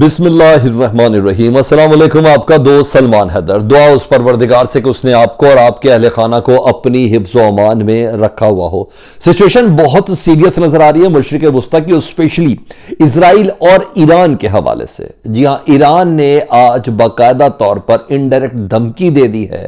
बिसमीम अल्लाम आपका दोस्त सलमान हैदर दुआ उस परवरदिगार से कि उसने आपको और आपके अहल खाना को अपनी हिफ्ज़ अमान में रखा हुआ हो सिचुएशन बहुत सीरियस नज़र आ रही है मशरक़ वस्ती की स्पेशली इसराइल और ईरान के हवाले से जी हाँ ईरान ने आज बाकायदा तौर पर इनडायरेक्ट धमकी दे दी है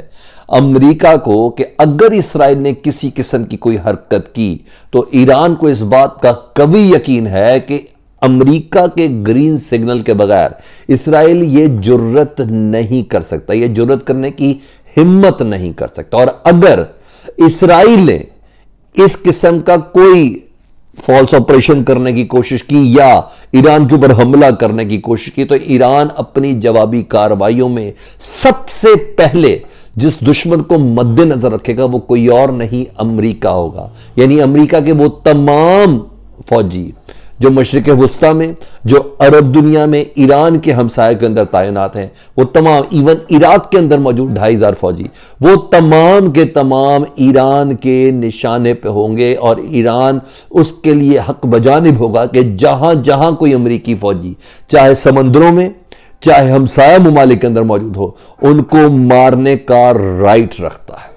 अमरीका को कि अगर इसराइल ने किसी किस्म की कोई हरकत की तो ईरान को इस बात का कवि यकीन है कि अमेरिका के ग्रीन सिग्नल के बगैर इसराइल ये जरूरत नहीं कर सकता ये जरूरत करने की हिम्मत नहीं कर सकता और अगर इसराइल ने इस किस्म का कोई फॉल्स ऑपरेशन करने की कोशिश की या ईरान के ऊपर हमला करने की कोशिश की तो ईरान अपनी जवाबी कार्रवाइयों में सबसे पहले जिस दुश्मन को मद्देनजर रखेगा वो कोई और नहीं अमेरिका होगा यानी अमेरिका के वो तमाम फौजी जो मशरक़ वस्ती में जो अरब दुनिया में ईरान के हमसाय के अंदर तैनात हैं वो तमाम इवन इराक के अंदर मौजूद ढाई हज़ार फौजी वो तमाम के तमाम ईरान के निशाने पर होंगे और ईरान उसके लिए हक बजानब होगा कि जहाँ जहाँ कोई अमरीकी फ़ौजी चाहे समंदरों में चाहे हमसाया ममालिक के अंदर मौजूद हो उनको मारने का राइट रखता है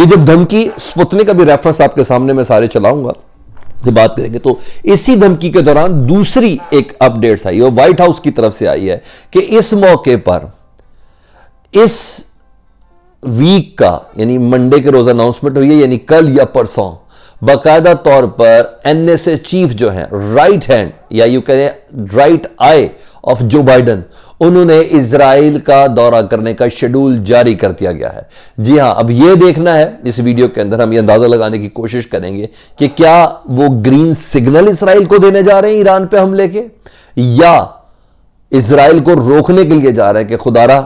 ये जब धमकी स्पुतने का भी रेफरेंस आपके सामने मैं सारे चलाऊंगा की बात करेंगे तो इसी धमकी के दौरान दूसरी एक अपडेट आई और व्हाइट हाउस की तरफ से आई है कि इस मौके पर इस वीक का यानी मंडे के रोज अनाउंसमेंट हुई है यानी कल या परसों बाकायदा तौर पर ए चीफ जो है राइट हैंड या यू कहें राइट आई ऑफ जो बाइडन उन्होंने इसराइल का दौरा करने का शेड्यूल जारी कर दिया गया है जी हाँ अब यह देखना है इस वीडियो के अंदर हम यह अंदाजा लगाने की कोशिश करेंगे कि क्या वो ग्रीन सिग्नल इसराइल को देने जा रहे हैं ईरान पर हमले के या इसराइल को रोकने के लिए जा रहे हैं कि खुदारा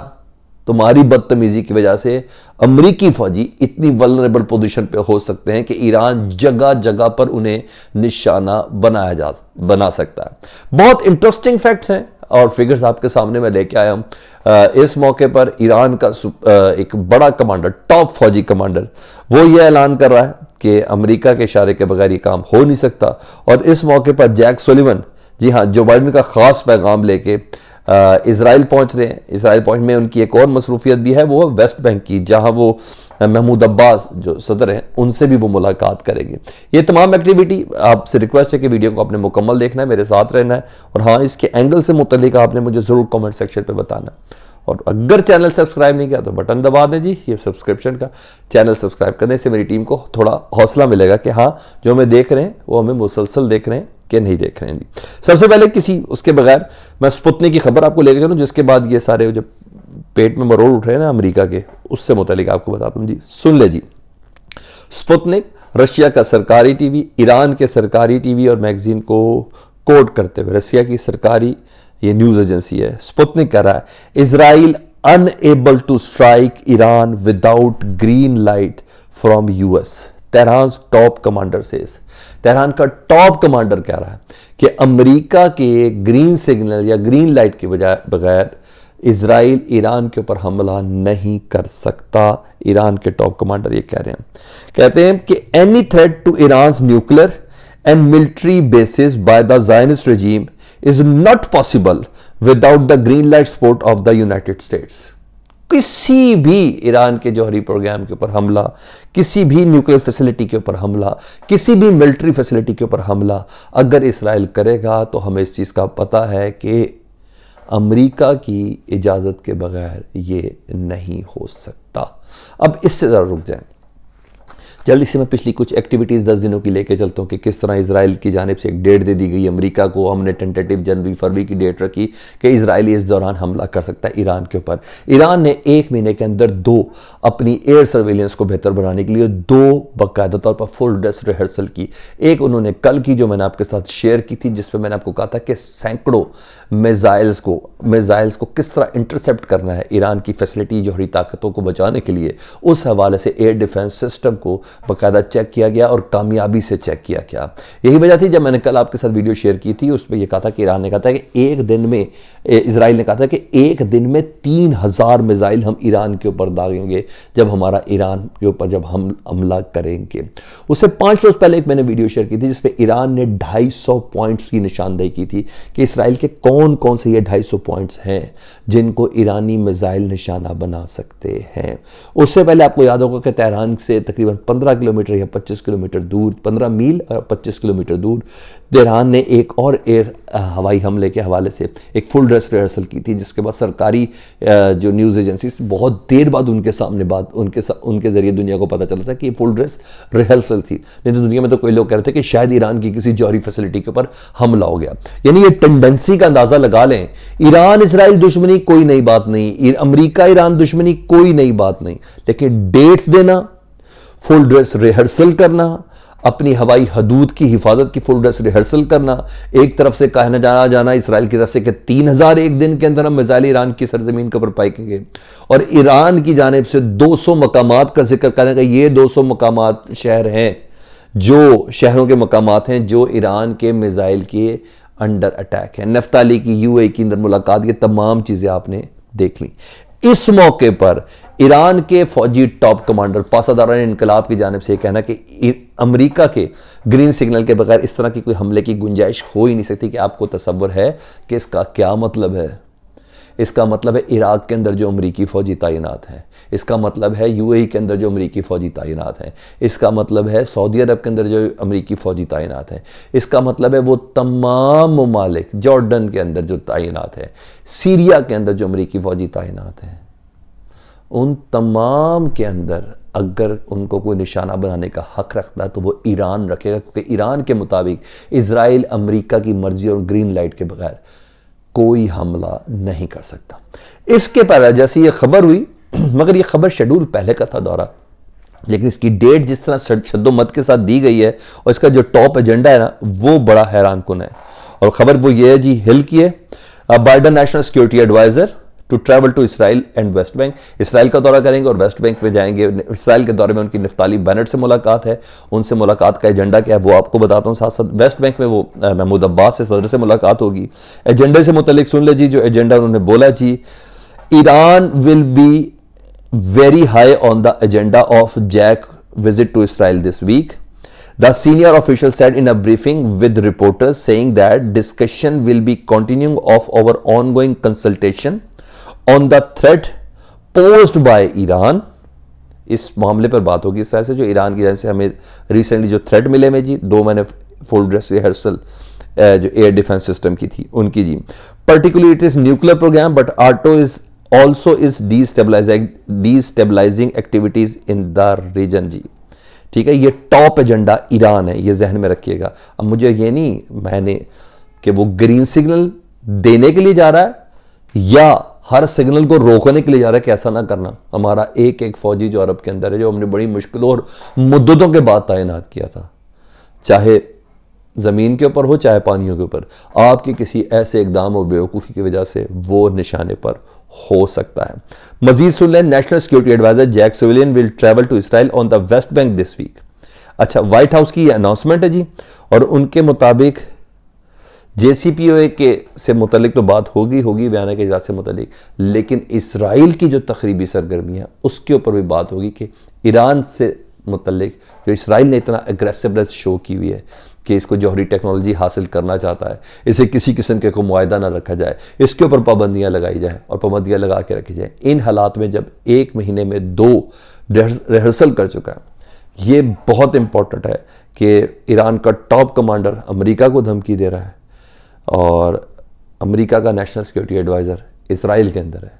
तुम्हारी बदतमीजी की वजह से अमरीकी फौजी इतनी वलरेबल पोजिशन पर हो सकते हैं कि ईरान जगह जगह पर उन्हें निशाना बनाया जा बना सकता है बहुत इंटरेस्टिंग फैक्ट्स हैं और फिगर्स आपके सामने मैं लेके आया हूं इस मौके पर ईरान का एक बड़ा कमांडर टॉप फौजी कमांडर वो ये ऐलान कर रहा है कि अमेरिका के इशारे के बगैर ये काम हो नहीं सकता और इस मौके पर जैक सोलिवन जी हाँ जो बाइडन का ख़ास पैगाम लेके इसराइल पहुंच रहे हैं इसराइल पहुँच में उनकी एक और मसरूफियत भी है वो है वेस्ट बैंक की जहां वो महमूद अब्बास जो सदर हैं उनसे भी वो मुलाकात करेंगे ये तमाम एक्टिविटी आपसे रिक्वेस्ट है कि वीडियो को आपने मुकम्मल देखना है मेरे साथ रहना है और हाँ इसके एंगल से मुतलिक आपने मुझे ज़रूर कॉमेंट सेक्शन पर बताना और अगर चैनल सब्सक्राइब नहीं किया तो बटन दबा दें जी ये सब्सक्रिप्शन का चैनल सब्सक्राइब करने से मेरी टीम को थोड़ा हौसला मिलेगा कि हाँ जो हमें देख रहे हैं वो हमें मुसलसल देख रहे हैं कि नहीं देख रहे हैं सबसे पहले किसी उसके बगैर मैं स्पुतने की खबर आपको लेकर चलूँ जिसके बाद ये सारे जब पेट में मरोड़ उठ रहे हैं ना अमेरिका के उससे मुतलिक आपको बताता हूँ जी सुन ले जी स्पुतनिक रशिया का सरकारी टीवी ईरान के सरकारी टीवी और मैगजीन को कोट करते हुए रशिया की सरकारी ये न्यूज़ एजेंसी है स्पुतनिक कह रहा है Israel unable to strike Iran without green light from US Tehran top commander says Tehran का टॉप कमांडर कह रहा है कि अमेरिका के ग्रीन सिग्नल या ग्रीन लाइट के बजाय बगैर इसराइल ईरान के ऊपर हमला नहीं कर सकता ईरान के टॉप कमांडर ये कह रहे हैं कहते हैं कि any threat to Iran nuclear and military bases by the Zionist regime is not possible without the green light support of the United States किसी भी ईरान के जौहरी प्रोग्राम के ऊपर हमला किसी भी न्यूक्लियर फैसिलिटी के ऊपर हमला किसी भी मिलिट्री फैसिलिटी के ऊपर हमला अगर इसराइल करेगा तो हमें इस चीज़ का पता है कि अमेरिका की इजाज़त के बगैर ये नहीं हो सकता अब इससे ज़रा रुक जाएं जल्दी से मैं पिछली कुछ एक्टिविटीज़ दस दिनों की लेके चलता हूँ कि किस तरह इसराइल की जानब से एक डेट दे दी गई अमरीका को हमने टेंटेटिव जनवरी फरवरी की डेट रखी कि इसराइल इस दौरान हमला कर सकता है ईरान के ऊपर ईरान ने एक महीने के अंदर दो अपनी एयर सर्वेलेंस को बेहतर बनाने के लिए दो बाकायदा तौर पर फुल ड्रेस रिहर्सल की एक उन्होंने कल की जो मैंने आपके साथ शेयर की थी जिस पर मैंने आपको कहा था कि सैकड़ों मेज़ाइल्स को मेज़ाइल्स को किस तरह इंटरसेप्ट करना है ईरान की फैसिलिटी जोहरी ताकतों को बचाने के लिए उस हवाले से एयर डिफेंस सिस्टम को बाकायदा चेक किया गया और कामयाबी से चेक किया गया यही वजह थी जब मैंने कल आपके साथ वीडियो शेयर की थी उसमें यह कहा था कि ईरान ने कहा था कि एक दिन में इसराइल ने कहा था कि एक दिन में तीन हज़ार मिज़ाइल हम ईरान के ऊपर दागेंगे जब हमारा ईरान के ऊपर जब हम हमला करेंगे उससे पाँच रोज़ पहले एक मैंने वीडियो शेयर की थी जिसपे ईरान ने ढाई सौ पॉइंट्स की निशानदेही की थी कि इसराइल के कौन कौन से ये ढाई सौ पॉइंट्स हैं जिनको ईरानी मिज़ाइल निशाना बना सकते हैं उससे पहले आपको याद होगा कि तहरान से तकरीबन पंद्रह 15 किलोमीटर या 25 किलोमीटर दूर 15 मील और पच्चीस किलोमीटर दूर तेहरान ने एक और एयर हवाई हमले के हवाले से एक फुल ड्रेस रिहर्सल की थी जिसके बाद सरकारी जो न्यूज़ एजेंसी बहुत देर बाद उनके सामने बात उनके सा, उनके ज़रिए दुनिया को पता चला था कि ये फुल ड्रेस रिहर्सल थी नहीं तो दुनिया में तो कोई लोग कह रहे थे कि शायद ईरान की किसी जौहरी फैसिलिटी के ऊपर हमला हो गया यानी ये टेंडेंसी का अंदाज़ा लगा लें ईरान इसराइल दुश्मनी कोई नई बात नहीं अमरीका ईरान दुश्मनी कोई नई बात नहीं लेकिन डेट्स देना फुल ड्रेस रिहर्सल करना अपनी हवाई हदूद की हिफाजत की फुल ड्रेस रिहर्सल करना एक तरफ से कहना जाना जाना इसराइल की तरफ से कि तीन हज़ार एक दिन के अंदर हम मिज़ाइल ईरान की सरजमीन के ऊपर गए और ईरान की जानब से दो सौ मकाम का जिक्र करने का ये दो सौ मकाम शहर हैं जो शहरों के मकाम हैं जो ईरान के मिज़ाइल के अंडर अटैक हैं नफ्ताली की यू ए की अंदर मुलाकात ये तमाम चीज़ें आपने देख ली इस मौके पर ईरान के फौजी टॉप कमांडर ने इनकलाब की जानब से यह कहना कि अमेरिका के ग्रीन सिग्नल के बगैर इस तरह की कोई हमले की गुंजाइश हो ही नहीं सकती कि आपको तस्वर है कि इसका क्या मतलब है इसका मतलब है इराक़ के अंदर जो अमरीकी फ़ौजी तैनात हैं इसका मतलब है यू के अंदर जो अमरीकी फ़ौजी तैनात हैं इसका मतलब है सऊदी अरब के अंदर जो अमरीकी फ़ौजी तैनात हैं इसका मतलब है वो तमाम ममालिक जॉर्डन के अंदर जो तैनात है सीरिया के अंदर जो अमरीकी फ़ौजी तैनात हैं उन तमाम के अंदर अगर उनको कोई निशाना बनाने का हक रखता है तो वो ईरान रखेगा क्योंकि ईरान के मुताबिक इसराइल अमरीका की मर्ज़ी और ग्रीन लाइट के बगैर कोई हमला नहीं कर सकता इसके पहले जैसे ये खबर हुई मगर ये खबर शेड्यूल पहले का था दौरा लेकिन इसकी डेट जिस तरह शद्दोमत के साथ दी गई है और इसका जो टॉप एजेंडा है ना वो बड़ा हैरान कन है और ख़बर वो ये है जी हिल की है Biden national security adviser to travel to Israel and West Bank Israel का दौरा करेंगे और वेस्ट बैंक में जाएंगे इसराइल के दौरे में उनकी निफ्ताली बैनट से मुलाकात है उनसे मुलाकात का एजेंडा क्या है वो आपको बताता हूँ साथ साथ वेस्ट बैंक में वो महमूद अब्बास से सदर से मुलाकात होगी एजेंडे से मुतलिक सुन लीजिए जो एजेंडा उन्होंने बोला जी Iran will be very high on the agenda of Jake visit to Israel this week The official said in in a briefing with reporters saying that discussion will be continuing of our ongoing consultation on the threat posed by Iran इस मामले पर बात होगी इस तरह से जो Iran की जान से हमें रिसेंटली जो थ्रेट मिले में जी दो मैंने फुल ड्रेस रिहर्सल जो एयर डिफेंस सिस्टम की थी उनकी जी particular it is nuclear programme but auto is also is destabilizing activities in the region जी ठीक है ये टॉप एजेंडा ईरान है ये जहन में रखिएगा अब मुझे ये नहीं मैंने कि वो ग्रीन सिग्नल देने के लिए जा रहा है या हर सिग्नल को रोकने के लिए जा रहा है कि ऐसा ना करना हमारा एक एक फौजी जो अरब के अंदर है जो हमने बड़ी मुश्किलों और मुद्दतों के बाद तैनात किया था चाहे ज़मीन के ऊपर हो चाहे पानियों के ऊपर आपके किसी ऐसे इकदाम और बेवकूफ़ी की वजह से वो निशाने पर हो सकता है मजीद सुन लें national security adviser Jake Sullivan will travel to Israel on the West Bank this week अच्छा व्हाइट हाउस की ये अनाउंसमेंट है जी और उनके मुताबिक जे सी पी ओ ए के से मुतलिक तो बात होगी होगी बयाना के इजाज़ से मुतलिक लेकिन इसराइल की जो तकरीबी सरगर्मियाँ उसके ऊपर भी बात होगी कि ईरान से मुतलिक जो इसराइल ने इतना एग्रेसिवनेस शो की हुई है कि इसको जौहरी टेक्नोलॉजी हासिल करना चाहता है इसे किसी किस्म के को मुआदा ना रखा जाए इसके ऊपर पाबंदियाँ लगाई जाएँ और पाबंदियाँ लगा के रखी जाएँ इन हालात में जब एक महीने में दो रिहर्सल कर चुका है ये बहुत इम्पोर्टेंट है कि ईरान का टॉप कमांडर अमरीका को धमकी दे रहा है और अमेरिका का नेशनल सिक्योरिटी एडवाइज़र इसराइल के अंदर है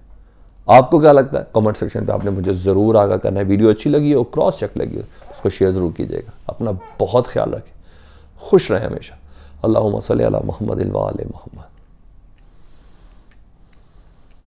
आपको क्या लगता है कमेंट सेक्शन पे आपने मुझे ज़रूर आगा करना है वीडियो अच्छी लगी हो क्रॉस चेक लगी हो उसको शेयर ज़रूर कीजिएगा अपना बहुत ख्याल रखें खुश रहें हमेशा अल्लाह सल महमद वाल महमद